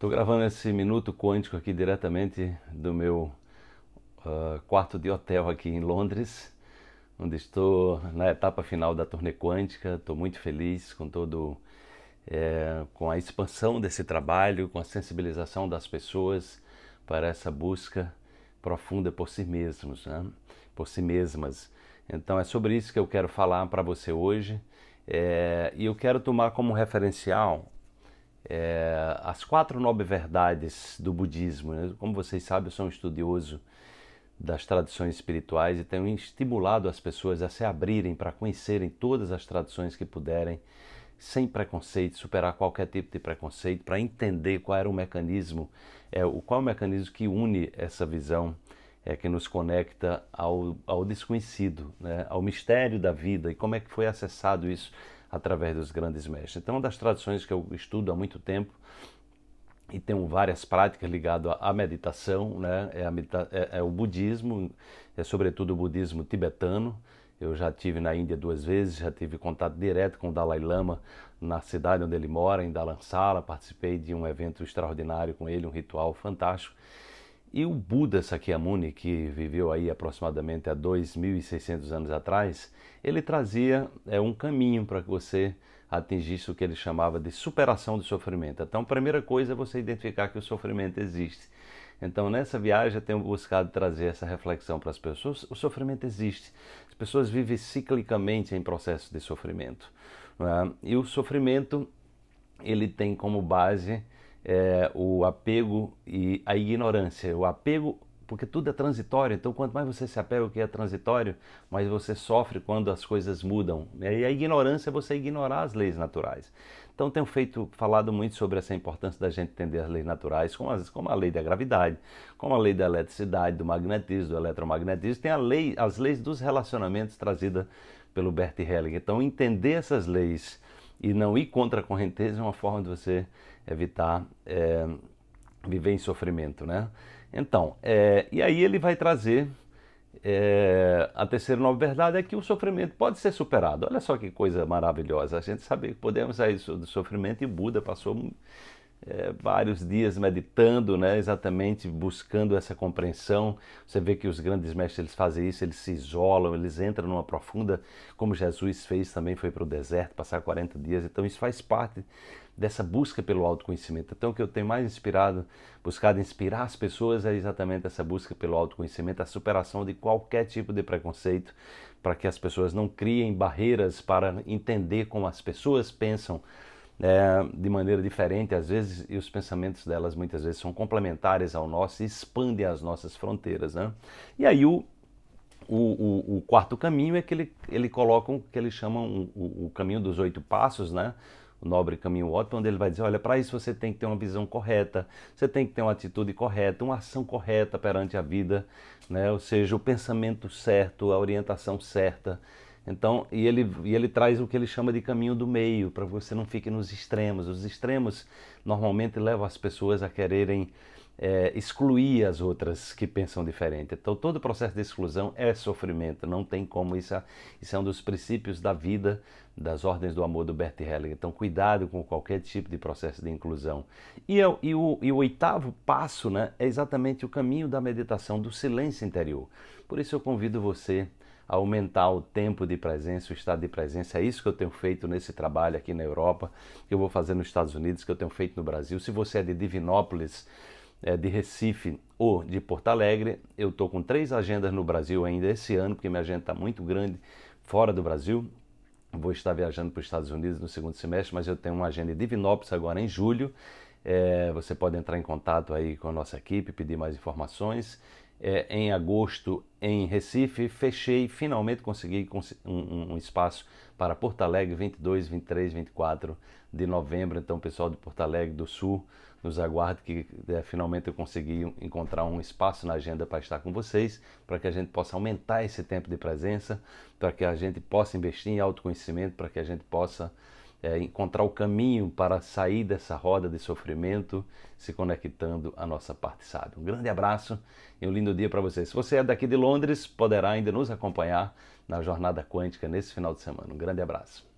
Estou gravando esse minuto quântico aqui diretamente do meu uh, quarto de hotel aqui em Londres, onde estou na etapa final da turnê quântica. Estou muito feliz com todo é, com a expansão desse trabalho, com a sensibilização das pessoas para essa busca profunda por si mesmos, né? por si mesmas. Então é sobre isso que eu quero falar para você hoje. É, e eu quero tomar como referencial é, as quatro nobres verdades do budismo. Né? Como vocês sabem, eu sou um estudioso das tradições espirituais e tenho estimulado as pessoas a se abrirem para conhecerem todas as tradições que puderem, sem preconceito, superar qualquer tipo de preconceito, para entender qual era o mecanismo, é, o, qual é o mecanismo que une essa visão, é, que nos conecta ao, ao desconhecido, né? ao mistério da vida e como é que foi acessado isso através dos grandes mestres. Então, é uma das tradições que eu estudo há muito tempo e tenho várias práticas ligadas à meditação, né? É, medita é, é, o budismo, é sobretudo o budismo tibetano. Eu já tive na Índia duas vezes, já tive contato direto com o Dalai Lama na cidade onde ele mora, em Dharamsala. Participei de um evento extraordinário com ele, um ritual fantástico. E o Buda Sakyamuni, que viveu aí aproximadamente há 2.600 anos atrás, ele trazia é, um caminho para que você atingisse o que ele chamava de superação do sofrimento. Então, a primeira coisa é você identificar que o sofrimento existe. Então, nessa viagem, eu tenho buscado trazer essa reflexão para as pessoas. O sofrimento existe. As pessoas vivem ciclicamente em processo de sofrimento. É? E o sofrimento, ele tem como base é, o apego e a ignorância. O apego, porque tudo é transitório, então quanto mais você se apega ao que é transitório, mais você sofre quando as coisas mudam. Né? E a ignorância é você ignorar as leis naturais. Então tenho feito, falado muito sobre essa importância da gente entender as leis naturais, como, as, como a lei da gravidade, como a lei da eletricidade, do magnetismo, do eletromagnetismo, tem a lei, as leis dos relacionamentos trazida pelo Bert Hellinger. Então entender essas leis e não ir contra a correnteza é uma forma de você evitar é, viver em sofrimento, né? Então, é, e aí ele vai trazer é, a terceira nova verdade é que o sofrimento pode ser superado. Olha só que coisa maravilhosa, a gente saber que podemos sair do sofrimento e Buda passou é, vários dias meditando, né, exatamente buscando essa compreensão. Você vê que os grandes mestres eles fazem isso, eles se isolam, eles entram numa profunda, como Jesus fez também, foi para o deserto passar 40 dias. Então isso faz parte dessa busca pelo autoconhecimento. Então o que eu tenho mais inspirado, buscado inspirar as pessoas é exatamente essa busca pelo autoconhecimento, a superação de qualquer tipo de preconceito, para que as pessoas não criem barreiras para entender como as pessoas pensam é, de maneira diferente, às vezes, e os pensamentos delas muitas vezes são complementares ao nosso e expandem as nossas fronteiras. Né? E aí o, o, o, quarto caminho é que ele, ele coloca o que ele chama um, o, o, caminho dos oito passos, né? o nobre caminho ótimo, onde ele vai dizer, olha, para isso você tem que ter uma visão correta, você tem que ter uma atitude correta, uma ação correta perante a vida, né? ou seja, o pensamento certo, a orientação certa, então, e ele, e ele traz o que ele chama de caminho do meio, para você não fique nos extremos. Os extremos normalmente levam as pessoas a quererem é, excluir as outras que pensam diferente. Então, todo o processo de exclusão é sofrimento, não tem como. Isso é, isso é um dos princípios da vida, das ordens do amor do Bert Hellinger. Então, cuidado com qualquer tipo de processo de inclusão. E, eu, é e, o, e o oitavo passo né, é exatamente o caminho da meditação, do silêncio interior. Por isso, eu convido você aumentar o tempo de presença, o estado de presença. É isso que eu tenho feito nesse trabalho aqui na Europa, que eu vou fazer nos Estados Unidos, que eu tenho feito no Brasil. Se você é de Divinópolis, é, de Recife ou de Porto Alegre, eu estou com três agendas no Brasil ainda esse ano, porque minha agenda está muito grande fora do Brasil. Vou estar viajando para os Estados Unidos no segundo semestre, mas eu tenho uma agenda em Divinópolis agora em julho. É, você pode entrar em contato aí com a nossa equipe, pedir mais informações é, em agosto em Recife, fechei, finalmente consegui um, um, espaço para Porto Alegre, 22, 23, 24 de novembro. Então, pessoal de Porto Alegre do Sul, nos aguarde que é, finalmente eu consegui encontrar um espaço na agenda para estar com vocês, para que a gente possa aumentar esse tempo de presença, para que a gente possa investir em autoconhecimento, para que a gente possa é, encontrar o caminho para sair dessa roda de sofrimento, se conectando à nossa parte sábia. Um grande abraço e um lindo dia para vocês. Se você é daqui de Londres, poderá ainda nos acompanhar na Jornada Quântica nesse final de semana. Um grande abraço.